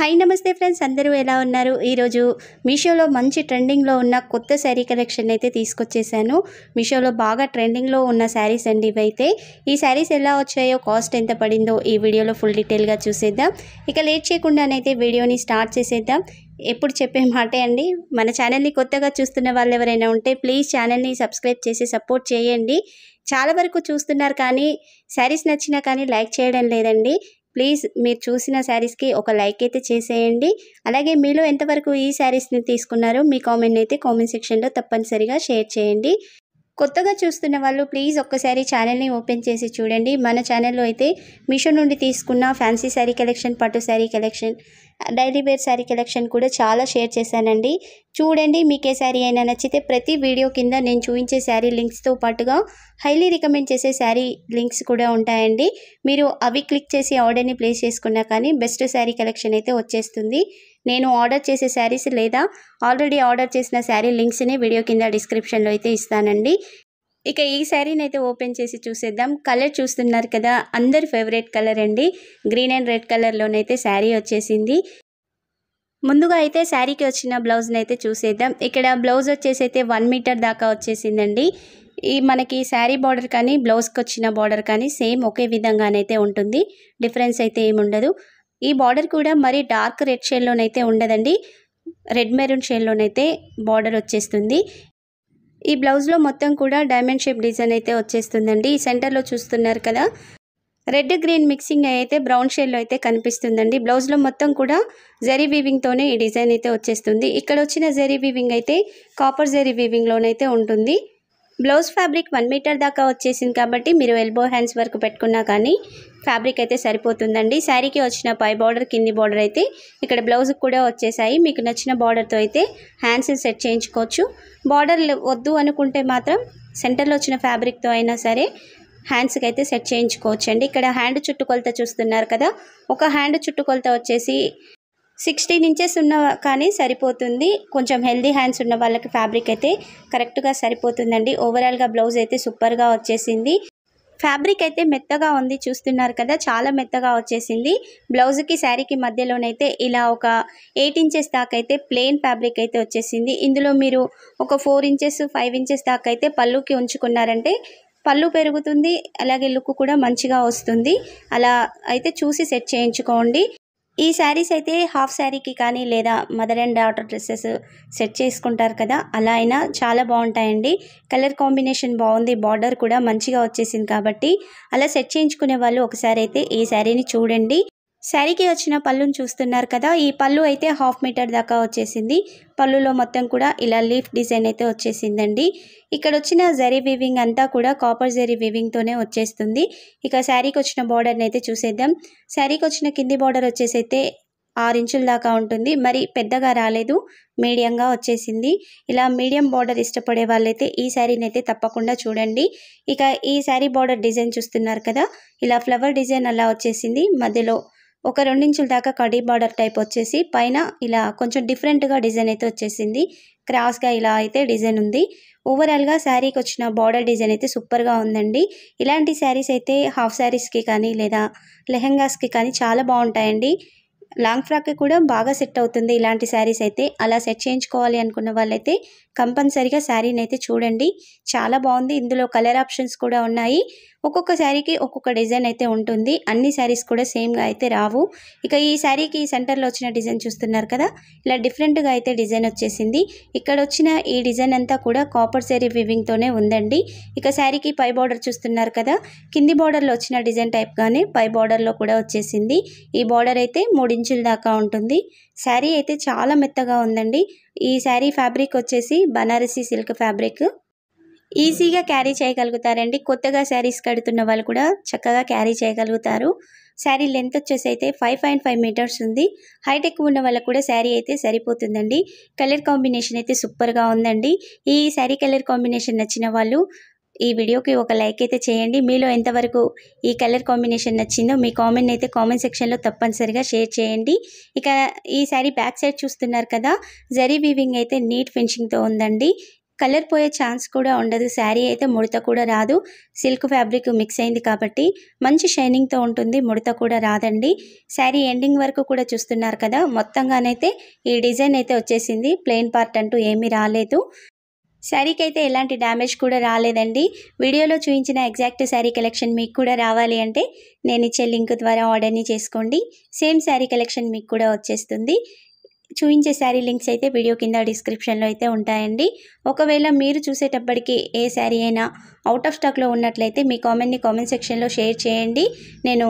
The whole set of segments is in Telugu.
హాయ్ నమస్తే ఫ్రెండ్స్ అందరూ ఎలా ఉన్నారు ఈరోజు మీషోలో మంచి ట్రెండింగ్లో ఉన్న కొత్త శారీ కలెక్షన్ అయితే తీసుకొచ్చేసాను మీషోలో బాగా ట్రెండింగ్లో ఉన్న శారీస్ అండి ఇవైతే ఈ శారీస్ ఎలా వచ్చాయో కాస్ట్ ఎంత పడిందో ఈ వీడియోలో ఫుల్ డీటెయిల్గా చూసేద్దాం ఇక లేట్ చేయకుండానైతే వీడియోని స్టార్ట్ చేసేద్దాం ఎప్పుడు చెప్పే మాటే అండి మన ఛానల్ని కొత్తగా చూస్తున్న వాళ్ళు ఎవరైనా ఉంటే ప్లీజ్ ఛానల్ని సబ్స్క్రైబ్ చేసి సపోర్ట్ చేయండి చాలా వరకు చూస్తున్నారు కానీ శారీస్ నచ్చినా కానీ లైక్ చేయడం లేదండి ప్లీజ్ మీరు చూసిన శారీస్కి ఒక లైక్ అయితే చేసేయండి అలాగే మీలో ఎంతవరకు ఈ శారీస్ని తీసుకున్నారో మీ కామెంట్ అయితే కామెంట్ సెక్షన్లో తప్పనిసరిగా షేర్ చేయండి కొత్తగా చూస్తున్న వాళ్ళు ప్లీజ్ ఒక్కసారి ఛానల్ని ఓపెన్ చేసి చూడండి మన ఛానల్లో అయితే మిషో నుండి తీసుకున్న ఫ్యాన్సీ శారీ కలెక్షన్ పట్టు sari collection daily wear sari collection కూడా చాలా షేర్ చేశానండి చూడండి మీకే శారీ అయినా నచ్చితే ప్రతి వీడియో కింద నేను చూపించే శారీ లింక్స్తో పాటుగా హైలీ రికమెండ్ చేసే శారీ లింక్స్ కూడా ఉంటాయండి మీరు అవి క్లిక్ చేసి ఆర్డర్ని ప్లేస్ చేసుకున్నా కానీ బెస్ట్ శారీ కలెక్షన్ అయితే వచ్చేస్తుంది నేను ఆర్డర్ చేసే శారీస్ లేదా ఆల్రెడీ ఆర్డర్ చేసిన శారీ లింక్స్ని వీడియో కింద డిస్క్రిప్షన్లో అయితే ఇస్తానండి ఇక ఈ శారీని అయితే ఓపెన్ చేసి చూసేద్దాం కలర్ చూస్తున్నారు కదా అందరి ఫేవరెట్ కలర్ అండి గ్రీన్ అండ్ రెడ్ కలర్లోనైతే శారీ వచ్చేసింది ముందుగా అయితే శారీకి వచ్చిన బ్లౌజ్ని అయితే చూసేద్దాం ఇక్కడ బ్లౌజ్ వచ్చేసి అయితే వన్ మీటర్ దాకా వచ్చేసిందండి ఈ మనకి శారీ బార్డర్ కానీ బ్లౌజ్కి వచ్చిన బార్డర్ కానీ సేమ్ ఒకే విధంగానైతే ఉంటుంది డిఫరెన్స్ అయితే ఏముండదు ఈ బార్డర్ కూడా మరీ డార్క్ రెడ్ షేడ్లోనైతే ఉండదండి రెడ్ మెరూన్ షేడ్లోనైతే బార్డర్ వచ్చేస్తుంది ఈ బ్లౌజ్లో మొత్తం కూడా డైమండ్ షేప్ డిజైన్ అయితే వచ్చేస్తుందండి ఈ సెంటర్లో చూస్తున్నారు కదా రెడ్ గ్రీన్ మిక్సింగ్ అయితే బ్రౌన్ షేడ్లో అయితే కనిపిస్తుందండి బ్లౌజ్లో మొత్తం కూడా జరీ వీవింగ్తోనే ఈ డిజైన్ అయితే వచ్చేస్తుంది ఇక్కడ వచ్చిన జరీ వీవింగ్ అయితే కాపర్ జరీ వీవింగ్లోనైతే ఉంటుంది బ్లౌజ్ ఫ్యాబ్రిక్ వన్ మీటర్ దాకా వచ్చేసింది కాబట్టి మీరు ఎల్బో హ్యాండ్స్ వరకు పెట్టుకున్నా కానీ ఫ్యాబ్రిక్ అయితే సరిపోతుందండి శారీకి వచ్చిన పై బార్డర్ కింది బార్డర్ అయితే ఇక్కడ బ్లౌజ్కి కూడా వచ్చేసాయి మీకు నచ్చిన బార్డర్తో అయితే హ్యాండ్స్ సెట్ చేయించుకోవచ్చు బార్డర్ వద్దు అనుకుంటే మాత్రం సెంటర్లో వచ్చిన ఫ్యాబ్రిక్తో అయినా సరే హ్యాండ్స్కి అయితే సెట్ చేయించుకోవచ్చండి ఇక్కడ హ్యాండ్ చుట్టుకొలత చూస్తున్నారు కదా ఒక హ్యాండ్ చుట్టుకొలత వచ్చేసి సిక్స్టీన్ ఇంచెస్ ఉన్న కానీ సరిపోతుంది కొంచెం హెల్దీ హ్యాండ్స్ ఉన్న వాళ్ళకి ఫ్యాబ్రిక్ అయితే కరెక్ట్గా సరిపోతుందండి ఓవరాల్గా బ్లౌజ్ అయితే సూపర్గా వచ్చేసింది ఫ్యాబ్రిక్ అయితే మెత్తగా ఉంది చూస్తున్నారు కదా చాలా మెత్తగా వచ్చేసింది బ్లౌజ్కి శారీకి మధ్యలోనైతే ఇలా ఒక ఎయిట్ ఇంచెస్ దాకా అయితే ప్లెయిన్ ఫ్యాబ్రిక్ అయితే వచ్చేసింది ఇందులో మీరు ఒక ఫోర్ ఇంచెస్ ఫైవ్ ఇంచెస్ దాకా అయితే పళ్ళుకి ఉంచుకున్నారంటే పళ్ళు పెరుగుతుంది అలాగే లుక్ కూడా మంచిగా వస్తుంది అలా అయితే చూసి సెట్ చేయించుకోండి ఈ శారీస్ అయితే హాఫ్ శారీకి కానీ లేదా mother and daughter dresses set చేసుకుంటారు కదా అలా అయినా చాలా బాగుంటాయండి కలర్ కాంబినేషన్ బాగుంది బార్డర్ కూడా మంచిగా వచ్చేసింది కాబట్టి అలా సెట్ చేయించుకునే వాళ్ళు ఒకసారి అయితే ఈ శారీని చూడండి శారీకి వచ్చిన పళ్ళును చూస్తున్నారు కదా ఈ పళ్ళు అయితే హాఫ్ మీటర్ దాకా వచ్చేసింది పళ్ళులో మొత్తం కూడా ఇలా లీఫ్ డిజైన్ అయితే వచ్చేసిందండి ఇక్కడ వచ్చిన జరీ వీవింగ్ అంతా కూడా కాపర్ జరీ వీవింగ్తోనే వచ్చేస్తుంది ఇక శారీకి వచ్చిన బార్డర్ని అయితే చూసేద్దాం శారీకి వచ్చిన కింది బార్డర్ వచ్చేసి అయితే ఆరు ఇంచుల దాకా ఉంటుంది మరి పెద్దగా రాలేదు మీడియంగా వచ్చేసింది ఇలా మీడియం బార్డర్ ఇష్టపడే వాళ్ళైతే ఈ శారీని అయితే తప్పకుండా చూడండి ఇక ఈ శారీ బార్డర్ డిజైన్ చూస్తున్నారు కదా ఇలా ఫ్లవర్ డిజైన్ అలా వచ్చేసింది మధ్యలో ఒక రెండించుల దాకా కడీ బార్డర్ టైప్ వచ్చేసి పైన ఇలా కొంచెం డిఫరెంట్గా డిజైన్ అయితే వచ్చేసింది క్రాస్గా ఇలా అయితే డిజైన్ ఉంది ఓవరాల్గా శారీకి వచ్చిన బార్డర్ డిజైన్ అయితే సూపర్గా ఉందండి ఇలాంటి శారీస్ అయితే హాఫ్ శారీస్కి కానీ లేదా లెహెంగాస్కి కానీ చాలా బాగుంటాయండి లాంగ్ ఫ్రాక్కి కూడా బాగా సెట్ అవుతుంది ఇలాంటి శారీస్ అయితే అలా సెట్ చేయించుకోవాలి అనుకున్న వాళ్ళైతే కంపల్సరీగా శారీని అయితే చూడండి చాలా బాగుంది ఇందులో కలర్ ఆప్షన్స్ కూడా ఉన్నాయి ఒక్కొక్క శారీకి ఒక్కొక్క డిజైన్ అయితే ఉంటుంది అన్ని శారీస్ కూడా సేమ్గా అయితే రావు ఇక ఈ శారీకి సెంటర్లో వచ్చిన డిజైన్ చూస్తున్నారు కదా ఇలా డిఫరెంట్గా అయితే డిజైన్ వచ్చేసింది ఇక్కడ వచ్చిన ఈ డిజైన్ అంతా కూడా కాపర్ శారీ వివింగ్తోనే ఉందండి ఇక శారీకి పై బార్డర్ చూస్తున్నారు కదా కింది బార్డర్లో వచ్చిన డిజైన్ టైప్గానే పై బార్డర్లో కూడా వచ్చేసింది ఈ బార్డర్ అయితే మూడించుల దాకా ఉంటుంది శారీ అయితే చాలా మెత్తగా ఉందండి ఈ శారీ ఫ్యాబ్రిక్ వచ్చేసి బనారసీ సిల్క్ ఫ్యాబ్రిక్ ఈజీగా క్యారీ చేయగలుగుతారండి కొత్తగా శారీస్ కడుతున్న వాళ్ళు కూడా చక్కగా క్యారీ చేయగలుగుతారు శారీ లెంత్ వచ్చేసి అయితే ఫైవ్ పాయింట్ ఫైవ్ మీటర్స్ ఉంది హైట్ ఎక్కువ ఉన్న వాళ్ళకు కూడా శారీ అయితే సరిపోతుందండి కలర్ కాంబినేషన్ అయితే సూపర్గా ఉందండి ఈ శారీ కలర్ కాంబినేషన్ నచ్చిన వాళ్ళు ఈ వీడియోకి ఒక లైక్ అయితే చేయండి మీలో ఎంతవరకు ఈ కలర్ కాంబినేషన్ నచ్చిందో మీ కామెంట్ అయితే కామెంట్ సెక్షన్లో తప్పనిసరిగా షేర్ చేయండి ఇక ఈ శారీ బ్యాక్ సైడ్ చూస్తున్నారు కదా జరీ వీవింగ్ అయితే నీట్ ఫినిషింగ్తో ఉందండి కలర్ పోయే ఛాన్స్ కూడా ఉండదు శారీ అయితే ముడత కూడా రాదు సిల్క్ ఫ్యాబ్రిక్ మిక్స్ అయింది కాబట్టి మంచి షైనింగ్తో ఉంటుంది ముడత కూడా రాదండి శారీ ఎండింగ్ వరకు కూడా చూస్తున్నారు కదా మొత్తంగానైతే ఈ డిజైన్ అయితే వచ్చేసింది ప్లెయిన్ పార్ట్ అంటూ ఏమీ రాలేదు శారీకి అయితే ఎలాంటి డ్యామేజ్ కూడా రాలేదండి వీడియోలో చూపించిన ఎగ్జాక్ట్ శారీ కలెక్షన్ మీకు కూడా రావాలి అంటే నేను ఇచ్చే లింక్ ద్వారా ఆర్డర్ని చేసుకోండి సేమ్ శారీ కలెక్షన్ మీకు కూడా వచ్చేస్తుంది చూపించే శారీ లింక్స్ అయితే వీడియో కింద డిస్క్రిప్షన్లో అయితే ఉంటాయండి ఒకవేళ మీరు చూసేటప్పటికి ఏ శారీ అయినా అవుట్ ఆఫ్ స్టాక్లో ఉన్నట్లయితే మీ కామెంట్ని కామెంట్ సెక్షన్లో షేర్ చేయండి నేను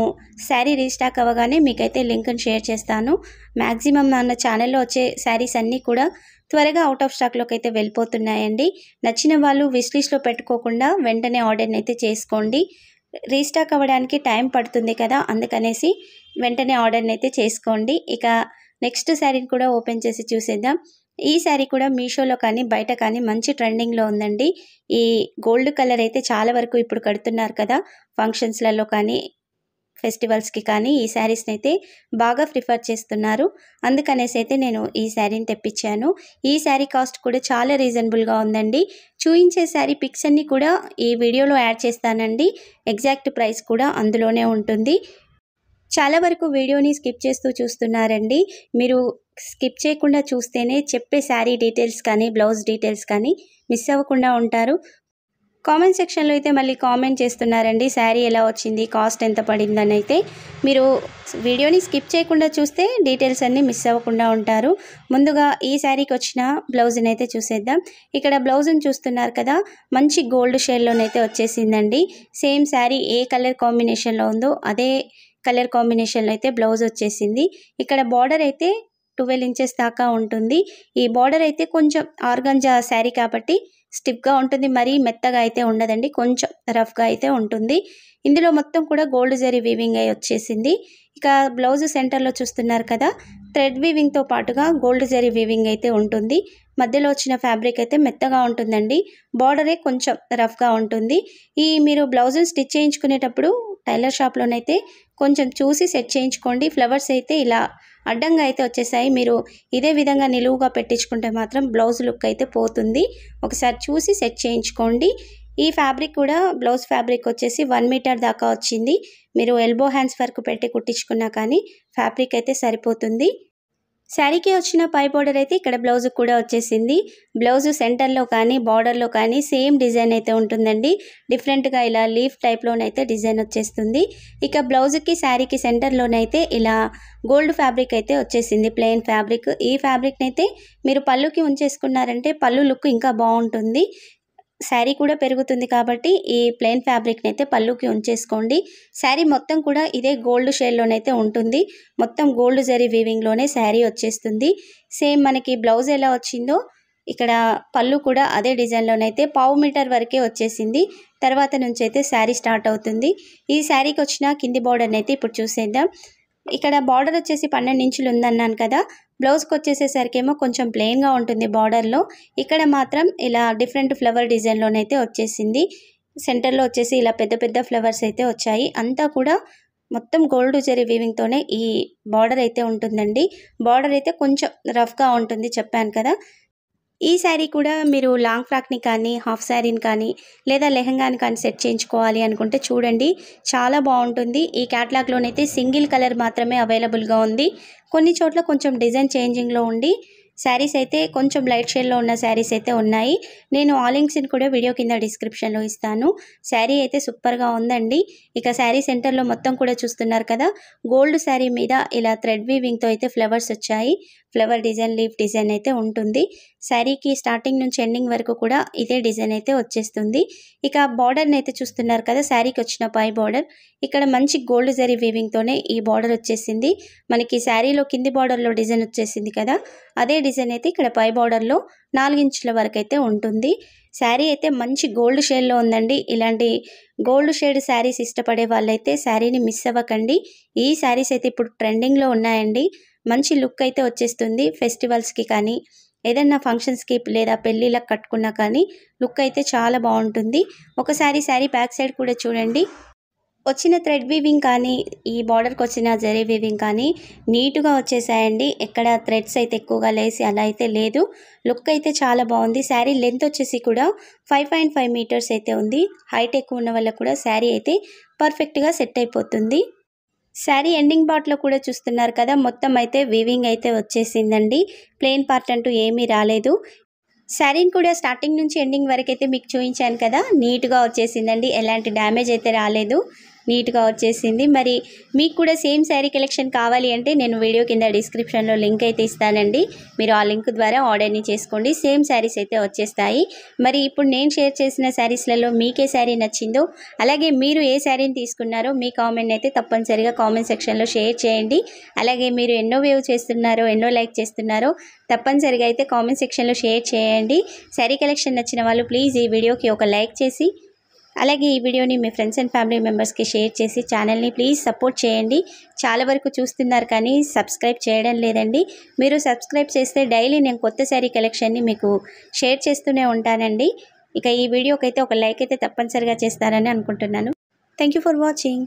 శారీ రీస్టాక్ అవ్వగానే మీకైతే లింక్ని షేర్ చేస్తాను మ్యాక్సిమం మన ఛానల్లో వచ్చే శారీస్ అన్నీ కూడా త్వరగా అవుట్ ఆఫ్ స్టాక్లోకి అయితే వెళ్ళిపోతున్నాయండి నచ్చిన వాళ్ళు విస్లిస్లో పెట్టుకోకుండా వెంటనే ఆర్డర్ని అయితే చేసుకోండి రీస్టాక్ అవ్వడానికి టైం పడుతుంది కదా అందుకనేసి వెంటనే ఆర్డర్ని అయితే చేసుకోండి ఇక నెక్స్ట్ శారీని కూడా ఓపెన్ చేసి చూసేద్దాం ఈ శారీ కూడా మీషోలో కానీ బయట కానీ మంచి ట్రెండింగ్లో ఉందండి ఈ గోల్డ్ కలర్ అయితే చాలా వరకు ఇప్పుడు కడుతున్నారు కదా ఫంక్షన్స్లలో కానీ ఫెస్టివల్స్కి కానీ ఈ శారీస్ని అయితే బాగా ప్రిఫర్ చేస్తున్నారు అందుకనేసి అయితే నేను ఈ శారీని తెప్పించాను ఈ శారీ కాస్ట్ కూడా చాలా రీజనబుల్గా ఉందండి చూయించే శారీ పిక్స్ అన్నీ కూడా ఈ వీడియోలో యాడ్ చేస్తానండి ఎగ్జాక్ట్ ప్రైస్ కూడా అందులోనే ఉంటుంది చాలా వరకు వీడియోని స్కిప్ చేస్తూ చూస్తున్నారండి మీరు స్కిప్ చేయకుండా చూస్తేనే చెప్పే శారీ డీటెయిల్స్ కానీ బ్లౌజ్ డీటెయిల్స్ కానీ మిస్ అవ్వకుండా ఉంటారు కామెంట్ సెక్షన్లో అయితే మళ్ళీ కామెంట్ చేస్తున్నారండి శారీ ఎలా వచ్చింది కాస్ట్ ఎంత పడిందని అయితే మీరు వీడియోని స్కిప్ చేయకుండా చూస్తే డీటెయిల్స్ అన్నీ మిస్ అవ్వకుండా ఉంటారు ముందుగా ఈ శారీకి వచ్చిన బ్లౌజ్ని అయితే చూసేద్దాం ఇక్కడ బ్లౌజ్ని చూస్తున్నారు కదా మంచి గోల్డ్ షేడ్లోనైతే వచ్చేసిందండి సేమ్ శారీ ఏ కలర్ కాంబినేషన్లో ఉందో అదే కలర్ కాంబినేషన్లో అయితే బ్లౌజ్ వచ్చేసింది ఇక్కడ బార్డర్ అయితే ట్వెల్వ్ ఇంచెస్ దాకా ఉంటుంది ఈ బార్డర్ అయితే కొంచెం ఆర్గంజా శారీ కాబట్టి స్టిప్గా ఉంటుంది మరీ మెత్తగా అయితే ఉండదండి కొంచెం రఫ్గా అయితే ఉంటుంది ఇందులో మొత్తం కూడా గోల్డ్ జరీ వీవింగ్ అయి వచ్చేసింది ఇక బ్లౌజ్ సెంటర్లో చూస్తున్నారు కదా థ్రెడ్ వీవింగ్తో పాటుగా గోల్డ్ జరీ వీవింగ్ అయితే ఉంటుంది మధ్యలో వచ్చిన ఫ్యాబ్రిక్ అయితే మెత్తగా ఉంటుందండి బార్డరే కొంచెం రఫ్గా ఉంటుంది ఈ మీరు బ్లౌజులు స్టిచ్ చేయించుకునేటప్పుడు టైలర్ షాప్లోనైతే కొంచెం చూసి సెట్ చేయించుకోండి ఫ్లవర్స్ అయితే ఇలా అడ్డంగా అయితే వచ్చేసాయి మీరు ఇదే విధంగా నిలువుగా పెట్టించుకుంటే మాత్రం బ్లౌజ్ లుక్ అయితే పోతుంది ఒకసారి చూసి సెట్ చేయించుకోండి ఈ ఫ్యాబ్రిక్ కూడా బ్లౌజ్ ఫ్యాబ్రిక్ వచ్చేసి వన్ మీటర్ దాకా వచ్చింది మీరు ఎల్బో హ్యాండ్స్ వరకు పెట్టి కుట్టించుకున్నా కానీ ఫ్యాబ్రిక్ అయితే సరిపోతుంది శారీకి వచ్చిన పై బార్డర్ అయితే ఇక్కడ బ్లౌజ్ కూడా వచ్చేసింది బ్లౌజ్ సెంటర్లో కానీ బార్డర్లో కానీ సేమ్ డిజైన్ అయితే ఉంటుందండి డిఫరెంట్గా ఇలా లీఫ్ టైప్లోనైతే డిజైన్ వచ్చేస్తుంది ఇక బ్లౌజ్కి శారీకి సెంటర్లోనైతే ఇలా గోల్డ్ ఫ్యాబ్రిక్ అయితే వచ్చేసింది ప్లెయిన్ ఫ్యాబ్రిక్ ఈ ఫ్యాబ్రిక్నైతే మీరు పళ్ళుకి ఉంచేసుకున్నారంటే పళ్ళు లుక్ ఇంకా బాగుంటుంది శారీ కూడా పెరుగుతుంది కాబట్టి ఈ ప్లెయిన్ ఫ్యాబ్రిక్ని అయితే పళ్ళుకి ఉంచేసుకోండి శారీ మొత్తం కూడా ఇదే గోల్డ్ షేడ్లోనైతే ఉంటుంది మొత్తం గోల్డ్ జరీ వీవింగ్లోనే శారీ వచ్చేస్తుంది సేమ్ మనకి బ్లౌజ్ ఎలా వచ్చిందో ఇక్కడ పళ్ళు కూడా అదే డిజైన్లోనైతే పావు మీటర్ వరకే వచ్చేసింది తర్వాత నుంచి అయితే శారీ స్టార్ట్ అవుతుంది ఈ శారీకి వచ్చిన కింది బార్డర్ని అయితే ఇప్పుడు చూసేద్దాం ఇక్కడ బార్డర్ వచ్చేసి పన్నెండు ఇంచులు ఉందన్నాను కదా బ్లౌజ్కి వచ్చేసేసరికేమో కొంచెం ప్లెయిన్గా ఉంటుంది బార్డర్లో ఇక్కడ మాత్రం ఇలా డిఫరెంట్ ఫ్లవర్ డిజైన్లోనైతే వచ్చేసింది సెంటర్లో వచ్చేసి ఇలా పెద్ద పెద్ద ఫ్లవర్స్ అయితే వచ్చాయి అంతా కూడా మొత్తం గోల్డ్ జరీ వీవింగ్తోనే ఈ బార్డర్ అయితే ఉంటుందండి బార్డర్ అయితే కొంచెం రఫ్గా ఉంటుంది చెప్పాను కదా ఈ శారీ కూడా మీరు లాంగ్ ఫ్రాక్ని కానీ హాఫ్ శారీని కానీ లేదా లెహంగాని కానీ సెట్ చేయించుకోవాలి అనుకుంటే చూడండి చాలా బాగుంటుంది ఈ క్యాట్లాగ్లోనైతే సింగిల్ కలర్ మాత్రమే అవైలబుల్గా ఉంది కొన్ని చోట్ల కొంచెం డిజైన్ చేంజింగ్లో ఉండి శారీస్ అయితే కొంచెం లైట్ షేడ్లో ఉన్న శారీస్ అయితే ఉన్నాయి నేను ఆ లింక్స్ని కూడా వీడియో కింద డిస్క్రిప్షన్లో ఇస్తాను శారీ అయితే సూపర్గా ఉందండి ఇక శారీ సెంటర్లో మొత్తం కూడా చూస్తున్నారు కదా గోల్డ్ శారీ మీద ఇలా థ్రెడ్ వీవింగ్తో అయితే ఫ్లవర్స్ వచ్చాయి ఫ్లవర్ డిజైన్ లీఫ్ డిజైన్ అయితే ఉంటుంది శారీకి స్టార్టింగ్ నుంచి ఎండింగ్ వరకు కూడా ఇదే డిజైన్ అయితే వచ్చేస్తుంది ఇక బార్డర్ని అయితే చూస్తున్నారు కదా శారీకి వచ్చిన పై బార్డర్ ఇక్కడ మంచి గోల్డ్ జరీ వీవింగ్తోనే ఈ బార్డర్ వచ్చేసింది మనకి శారీలో కింది బార్డర్లో డిజైన్ వచ్చేసింది కదా అదే డిజైన్ అయితే ఇక్కడ పై బార్డర్లో నాలుగించుల వరకు అయితే ఉంటుంది శారీ అయితే మంచి గోల్డ్ షేడ్లో ఉందండి ఇలాంటి గోల్డ్ షేడ్ శారీస్ ఇష్టపడే వాళ్ళైతే శారీని మిస్ అవ్వకండి ఈ శారీస్ అయితే ఇప్పుడు ట్రెండింగ్లో ఉన్నాయండి మంచి లుక్ అయితే వచ్చేస్తుంది ఫెస్టివల్స్కి కానీ ఏదైనా ఫంక్షన్స్కి లేదా పెళ్ళిళ్ళకి కట్టుకున్నా కానీ లుక్ అయితే చాలా బాగుంటుంది ఒకసారి శారీ బ్యాక్ సైడ్ కూడా చూడండి వచ్చిన థ్రెడ్ వీవింగ్ కానీ ఈ బార్డర్కి వచ్చిన జరీ వీవింగ్ కానీ నీట్గా వచ్చేసాయండి ఎక్కడ థ్రెడ్స్ అయితే ఎక్కువగా లేసి అలా అయితే లేదు లుక్ అయితే చాలా బాగుంది శారీ లెంత్ వచ్చేసి కూడా ఫైవ్ పాయింట్ ఫైవ్ మీటర్స్ అయితే ఉంది హైట్ ఎక్కువ ఉన్న వల్ల కూడా శారీ అయితే పర్ఫెక్ట్గా సెట్ అయిపోతుంది శారీ ఎండింగ్ పార్ట్లో కూడా చూస్తున్నారు కదా మొత్తం అయితే వీవింగ్ అయితే వచ్చేసిందండి ప్లెయిన్ పార్ట్ అంటూ ఏమీ రాలేదు శారీని కూడా స్టార్టింగ్ నుంచి ఎండింగ్ వరకు అయితే మీకు చూపించాను కదా నీట్గా వచ్చేసిందండి ఎలాంటి డ్యామేజ్ అయితే రాలేదు నీట్గా వచ్చేసింది మరి మీకు కూడా సేమ్ శారీ కలెక్షన్ కావాలి అంటే నేను వీడియో కింద డిస్క్రిప్షన్లో లింక్ అయితే ఇస్తానండి మీరు ఆ లింక్ ద్వారా ఆర్డర్ని చేసుకోండి సేమ్ శారీస్ అయితే వచ్చేస్తాయి మరి ఇప్పుడు నేను షేర్ చేసిన శారీస్లలో మీకే శారీ నచ్చిందో అలాగే మీరు ఏ శారీని తీసుకున్నారో మీ కామెంట్ అయితే తప్పనిసరిగా కామెంట్ సెక్షన్లో షేర్ చేయండి అలాగే మీరు ఎన్నో వేవ్ చేస్తున్నారో ఎన్నో లైక్ చేస్తున్నారో తప్పనిసరిగా అయితే కామెంట్ సెక్షన్లో షేర్ చేయండి శారీ కలెక్షన్ నచ్చిన వాళ్ళు ప్లీజ్ ఈ వీడియోకి ఒక లైక్ చేసి అలాగే ఈ వీడియోని మీ ఫ్రెండ్స్ అండ్ ఫ్యామిలీ మెంబర్స్కి షేర్ చేసి ఛానల్ని ప్లీజ్ సపోర్ట్ చేయండి చాలా వరకు చూస్తున్నారు కానీ సబ్స్క్రైబ్ చేయడం లేదండి మీరు సబ్స్క్రైబ్ చేస్తే డైలీ నేను కొత్త శారీ కలెక్షన్ని మీకు షేర్ చేస్తూనే ఉంటానండి ఇక ఈ వీడియోకైతే ఒక లైక్ అయితే తప్పనిసరిగా చేస్తారని అనుకుంటున్నాను థ్యాంక్ ఫర్ వాచింగ్